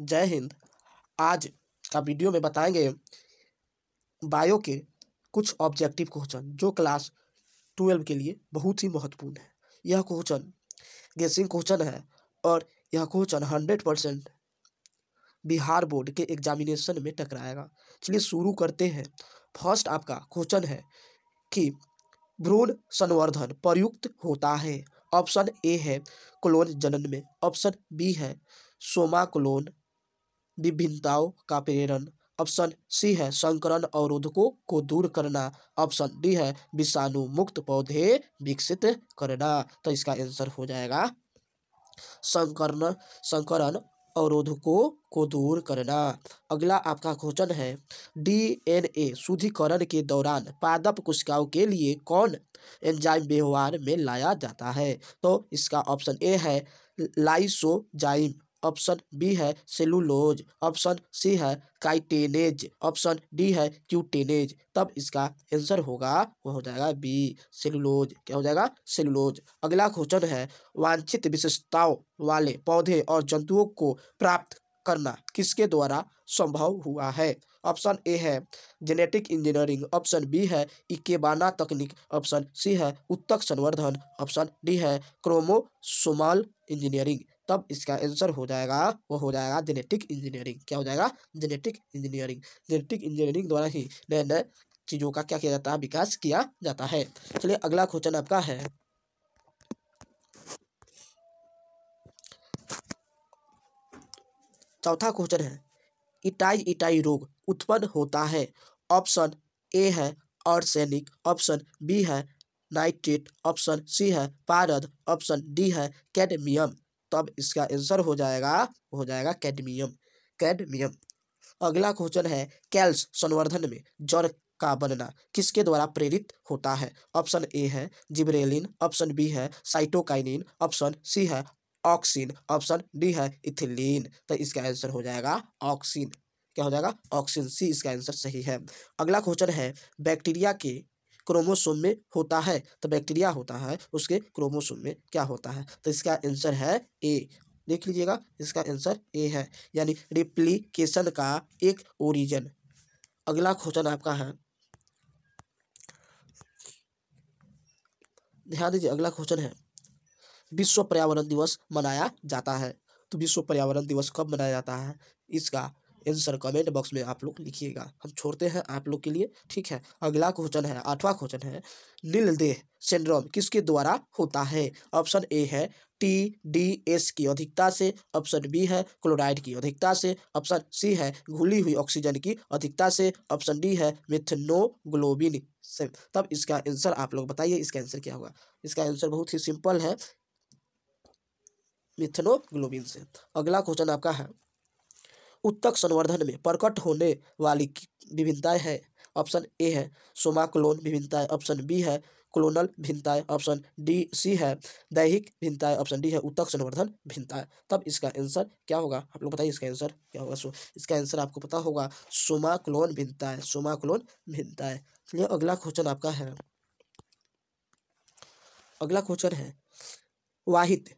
जय हिंद आज का वीडियो में बताएंगे बायो के कुछ ऑब्जेक्टिव क्वेश्चन जो क्लास ट्वेल्व के लिए बहुत ही महत्वपूर्ण है यह क्वेश्चन गेसिंग क्वेश्चन है और यह question hundred percent Bihar board के एग्जामिनेशन में टकराएगा चलिए शुरू करते हैं फर्स्ट आपका क्वेश्चन है कि भ्रूण संवर्धन प्रयुक्त होता है ऑप्शन ए है क्लोन जनन में ऑप्शन बी है सोमा क्लोन विभिन्नताओं का प्रेरण ऑप्शन सी है संकरण अवरोधकों को दूर करना ऑप्शन डी है विषाणु मुक्त पौधे विकसित करना तो इसका आंसर हो जाएगा संकरण संकरण अवरोधकों को दूर करना अगला आपका क्वेश्चन है डीएनए शुद्धिकरण के दौरान पादप कोशिकाओं के लिए कौन एंजाइम व्यवहार में लाया जाता है तो इसका ऑप्शन ए है लाइसोजाइम ऑप्शन बी है सेलुलोज ऑप्शन सी है काइटेनेज ऑप्शन डी है क्यूटेनेज तब इसका आंसर होगा वो हो जाएगा बी सेलुलोज क्या हो जाएगा सेलुलोज अगला क्वेश्चन है वांछित विशेषताओं वाले पौधे और जंतुओं को प्राप्त करना किसके द्वारा संभव हुआ है ऑप्शन ए है जेनेटिक इंजीनियरिंग ऑप्शन बी है इकेबाना तकनीक ऑप्शन सी है उत्तक संवर्धन ऑप्शन डी है क्रोमोसोमल इंजीनियरिंग तब इसका आंसर हो जाएगा वो हो जाएगा जेनेटिक इंजीनियरिंग क्या हो जाएगा जेनेटिक इंजीनियरिंग जेनेटिक इंजीनियरिंग द्वारा ही नए नए चीज़ों का क्या किया जाता है विकास किया जाता है चलिए अगला क्वेश्चन आपका है चौथा क्वेश्चन है इटाई इटाई रोग उत्पन्न होता है ऑप्शन ए है ऑर्सेनिक ऑप्शन बी है नाइट्रेट ऑप्शन सी है पारद ऑप्शन डी है कैडमियम तब तो इसका आंसर हो जाएगा हो जाएगा कैडमियम कैडमियम अगला क्वेश्चन है कैल्स संवर्धन में जड़ का बनना किसके द्वारा प्रेरित होता है ऑप्शन ए है जिब्रेलिन ऑप्शन बी है साइटोकाइनिन ऑप्शन सी है ऑक्सिन ऑप्शन डी है इथिलीन तो इसका आंसर हो जाएगा ऑक्सिन क्या हो जाएगा ऑक्सिन सी इसका आंसर सही है अगला क्वेश्चन है बैक्टीरिया के क्रोमोसोम में होता है तो बैक्टीरिया होता है उसके क्रोमोसोम में क्या होता है तो इसका आंसर है ए देख लीजिएगा इसका आंसर ए है यानी रिप्लीकेशन का एक ओरिजन अगला क्वेश्चन आपका है ध्यान दीजिए अगला क्वेश्चन है विश्व पर्यावरण दिवस मनाया जाता है तो विश्व पर्यावरण दिवस कब मनाया जाता है इसका आंसर कमेंट बॉक्स में आप लोग लिखिएगा हम छोड़ते हैं आप लोग के लिए ठीक है अगला क्वेश्चन है आठवां क्वेश्चन है नील देह सिंड्रोम किसके द्वारा होता है ऑप्शन ए है टी डी एस की अधिकता से ऑप्शन बी है क्लोराइड की अधिकता से ऑप्शन सी है घुली हुई ऑक्सीजन की अधिकता से ऑप्शन डी है मिथनोग्लोबिन से तब इसका आंसर आप लोग बताइए इसका आंसर क्या होगा इसका आंसर बहुत ही सिंपल है मिथनोग्लोबिन से अगला क्वेश्चन आपका है उत्तक संवर्धन में प्रकट होने वाली विभिन्नताएं हैं ऑप्शन ए है सोमाक्लोन विभिन्नताएं ऑप्शन बी है क्लोनल भिन्नताएं ऑप्शन डी सी है दैहिक भिन्नताएं ऑप्शन डी है उत्तक संवर्धन भिन्नताएं तब इसका आंसर क्या होगा आप लोग बताइए इसका आंसर क्या होगा सो इसका आंसर आपको पता होगा सोमाक्लोन भिन्नताएं सोमाक्लोन भिन्नताएं चलिए अगला क्वेश्चन आपका है अगला क्वेश्चन है वाहित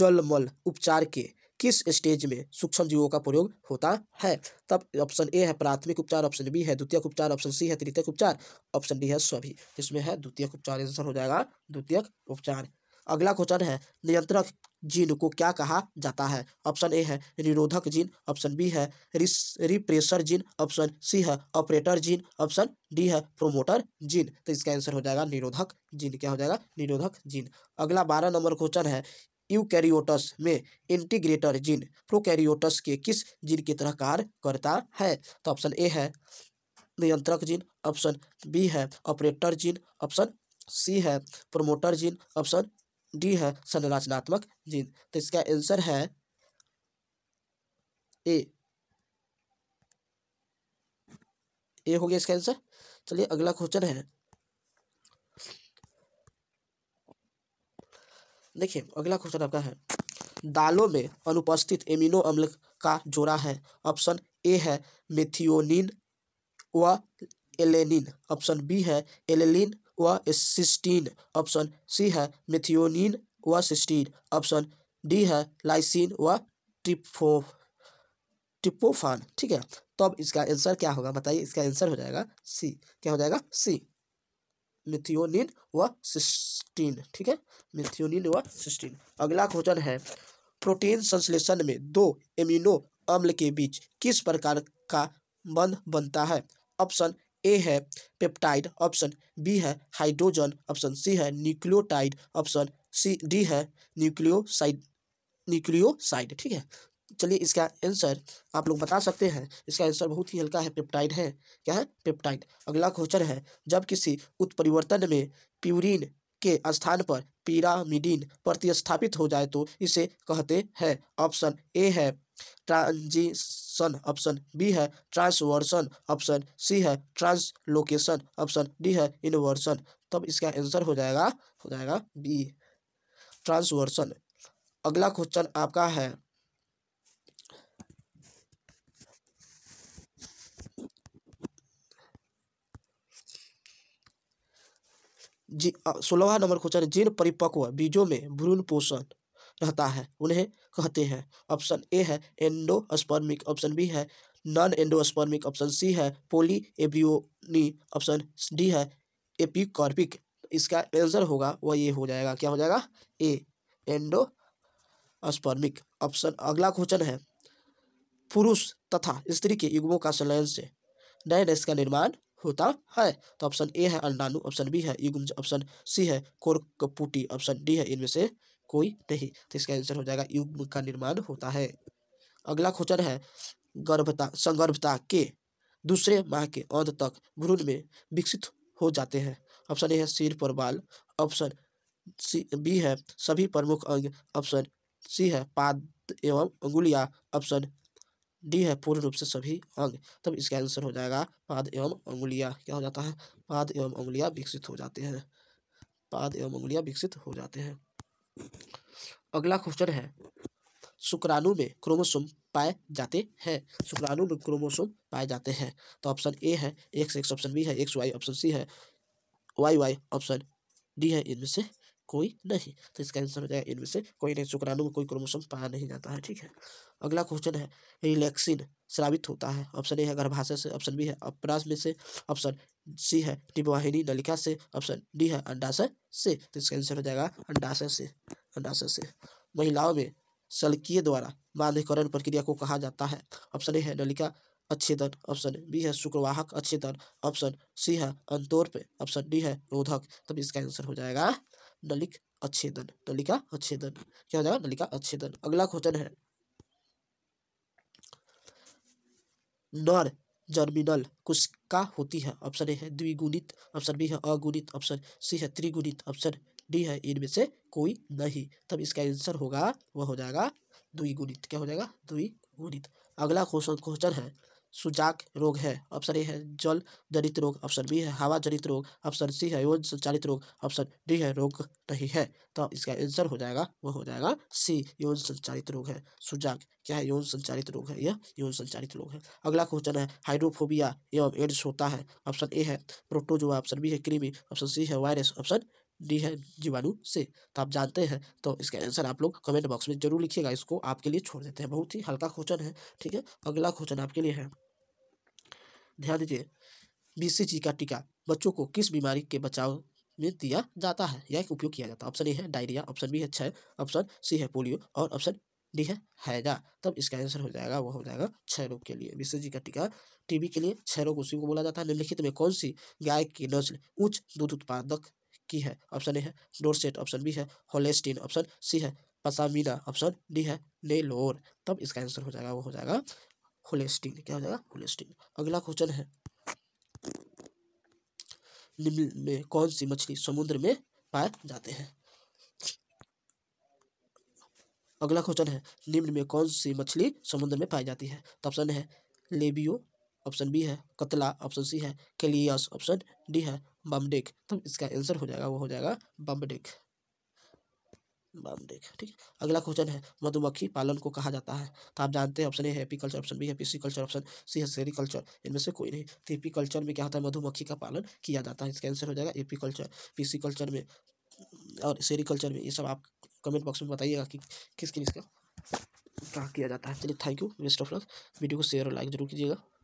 जलमल उपचार के किस स्टेज में सूक्ष्म जीवों का प्रयोग होता है तब ऑप्शन ए है प्राथमिक उपचार ऑप्शन बी है द्वितीय उपचार ऑप्शन सी है तृतीय उपचार ऑप्शन डी है सभी इसमें है द्वितीय उपचार आंसर हो जाएगा द्वितीय उपचार अगला क्वेश्चन है नियंत्रक जीन को क्या कहा जाता है ऑप्शन ए है निरोधक जीन ऑप्शन बी है रिप्रेशर जीन ऑप्शन सी है ऑपरेटर जीन ऑप्शन डी है प्रोमोटर जीन तो इसका आंसर हो जाएगा निरोधक जीन क्या हो जाएगा निरोधक जीन अगला बारह नंबर क्वेश्चन है यूकैरियोटस में इंटीग्रेटर जीन प्रोकैरियोटस के किस जीन की तरह कार्य करता है तो ऑप्शन ए है नियंत्रक जीन ऑप्शन बी है ऑपरेटर जीन ऑप्शन सी है प्रोमोटर जीन ऑप्शन डी है संरचनात्मक जीन तो इसका आंसर है ए ए हो गया इसका आंसर चलिए अगला क्वेश्चन है देखिए अगला क्वेश्चन आपका है दालों में अनुपस्थित एमिनो अम्ल का जोड़ा है ऑप्शन ए है मेथियोनिन व एलेनिन ऑप्शन बी है एलेलिन व सिस्टीन ऑप्शन सी है मेथियोनिन व सिस्टीन ऑप्शन डी है लाइसिन व ट्रिपो ट्रिपोफान ठीक है तो अब इसका आंसर क्या होगा बताइए इसका आंसर हो जाएगा सी क्या हो जाएगा सी मिथियोनिन व सिस्टीन ठीक है मिथियोनिन व सिस्टीन अगला क्वेश्चन है प्रोटीन संश्लेषण में दो एमिनो अम्ल के बीच किस प्रकार का बंध बनता है ऑप्शन ए है पेप्टाइड ऑप्शन बी है हाइड्रोजन ऑप्शन सी है न्यूक्लियोटाइड ऑप्शन सी डी है न्यूक्लियोसाइड न्यूक्लियोसाइड ठीक है चलिए इसका आंसर आप लोग बता सकते हैं इसका आंसर बहुत ही हल्का है पेप्टाइड है क्या है पेप्टाइड अगला क्वेश्चन है जब किसी उत्परिवर्तन में प्यूरिन के स्थान पर पिरामिडिन प्रतिस्थापित हो जाए तो इसे कहते हैं ऑप्शन ए है ट्रांजिशन ऑप्शन बी है ट्रांसवर्सन ऑप्शन सी है ट्रांसलोकेशन ऑप्शन डी है इन्वर्सन तब इसका आंसर हो जाएगा हो जाएगा बी ट्रांसवर्सन अगला क्वेश्चन आपका है सोलहवा नंबर क्वेश्चन जिन परिपक्व बीजों में भ्रूण पोषण रहता है उन्हें कहते हैं ऑप्शन ए है एंडोस्पर्मिक ऑप्शन बी है नॉन एंडोस्पर्मिक ऑप्शन सी है पोली एबियोनी ऑप्शन डी है एपिकॉर्पिक इसका आंसर होगा वह ये हो जाएगा क्या हो जाएगा ए एंडोस्पर्मिक ऑप्शन अगला क्वेश्चन है पुरुष तथा स्त्री के युग्मों का संलयन से नए नेस का निर्माण होता है तो ऑप्शन ए है अल्डालू ऑप्शन बी है युगुंज ऑप्शन सी है कोरकपुटी ऑप्शन डी है इनमें से कोई नहीं तो इसका आंसर हो जाएगा युग्म का निर्माण होता है अगला क्वेश्चन है गर्भता संगर्भता के दूसरे माह के अंत तक भ्रूण में विकसित हो जाते हैं ऑप्शन ए है सिर पर बाल ऑप्शन सी बी है सभी प्रमुख अंग ऑप्शन सी है पाद एवं अंगुलिया ऑप्शन डी है पूर्ण रूप से सभी अंग तब इसका आंसर हो जाएगा पाद एवं अंगुलिया क्या हो जाता है पाद एवं उंगुलिया विकसित हो जाते हैं पाद एवं अंगुलियाँ विकसित हो जाते हैं अगला क्वेश्चन है शुक्राणु में क्रोमोसोम पाए जाते हैं शुक्राणु में क्रोमोसोम पाए जाते हैं तो ऑप्शन ए है एक्स एक्स ऑप्शन बी है एक्स वाई ऑप्शन सी है वाई वाई ऑप्शन डी है इनमें से कोई नहीं तो इसका आंसर हो जाएगा इनमें से कोई नहीं शुक्राणु में कोई क्रोमोसोम पाया नहीं जाता है ठीक है अगला क्वेश्चन है रिलैक्सिन श्रावित होता है ऑप्शन ए है गर्भाशय से ऑप्शन बी है अपराश में से ऑप्शन सी है टिबवाहिनी नलिका से ऑप्शन डी है अंडाशय से तो इसका आंसर हो जाएगा अंडाशय से अंडाशय से महिलाओं में सलकीय द्वारा बाधिकरण प्रक्रिया को कहा जाता है ऑप्शन ए है नलिका अच्छेदन ऑप्शन बी है शुक्रवाहक अच्छेदन ऑप्शन सी है अंतोर पे ऑप्शन डी है रोधक तब इसका आंसर हो जाएगा नलिक अच्छेदन नलिका अच्छेदन क्या हो जाएगा नलिका अच्छेदन अगला क्वेश्चन है नर जर्मिनल का होती है ऑप्शन ए है द्विगुणित ऑप्शन बी है अगुणित ऑप्शन सी है त्रिगुणित ऑप्शन डी है इनमें से कोई नहीं तब इसका आंसर होगा वह हो जाएगा द्विगुणित क्या हो जाएगा द्विगुणित अगला क्वेश्चन क्वेश्चन है सुजाक रोग है ऑप्शन ए है जल जनित रोग ऑप्शन बी है हवा जनित रोग ऑप्शन सी है योज संचालित रोग ऑप्शन डी है रोग नहीं है तो इसका आंसर हो जाएगा वो हो जाएगा सी यौन संचालित रोग है सुजाक क्या है यौन संचालित रोग है यह यौन संचालित रोग है अगला क्वेश्चन है हाइड्रोफोबिया एवं एड्स होता है ऑप्शन ए है प्रोटोजोआ ऑप्शन बी है क्रीमी ऑप्शन सी है वायरस ऑप्शन डी है जीवाणु से तो आप जानते हैं तो इसका आंसर आप लोग कमेंट बॉक्स में जरूर लिखिएगा इसको आपके लिए छोड़ देते हैं बहुत ही हल्का क्वेश्चन है ठीक है अगला क्वेश्चन आपके लिए है ध्यान दीजिए बीसीजी का टीका बच्चों को किस बीमारी के बचाव में दिया जाता है या उपयोग किया जाता है ऑप्शन ए है डायरिया ऑप्शन बी है छः ऑप्शन सी है पोलियो और ऑप्शन डी है हैजा तब इसका आंसर हो जाएगा वो हो जाएगा क्षय रोग के लिए विश्व जी का टीका टीबी के लिए छह रोग उसी को बोला जाता है निम्नलिखित में कौन सी गाय की नस्ल उच्च दूध उत्पादक की है ऑप्शन ए है डोरसेट ऑप्शन बी है होलेस्टीन ऑप्शन सी है पसामीना ऑप्शन डी है नेलोर तब इसका आंसर हो जाएगा वो हो जाएगा होलेस्टीन क्या हो जाएगा होलेस्टीन अगला क्वेश्चन है निम्न में कौन सी मछली समुद्र में पाए जाते हैं अगला क्वेश्चन है निम्न में कौन सी मछली समुद्र में पाई जाती है तो ऑप्शन है लेबियो ऑप्शन बी है कतला ऑप्शन सी है केलियस ऑप्शन डी है बमडिक तो इसका आंसर हो जाएगा वो हो जाएगा बमडिक बमडिक ठीक है अगला क्वेश्चन है मधुमक्खी पालन को कहा जाता है तो आप जानते हैं option A apiculture option B है पीसी कल्चर ऑप्शन सी है सेरी कल्चर इनमें से कोई नहीं तो कल्चर में क्या होता है मधुमक्खी का पालन किया जाता है इसका आंसर हो जाएगा एपी कल्चर पीसी कल्चर में और सेरी कल्चर में ये सब आप कमेंट बॉक्स में बताइएगा कि किस किस का किया जाता है चलिए थैंक यू मिस्टर ऑफ लक वीडियो को शेयर और लाइक जरूर कीजिएगा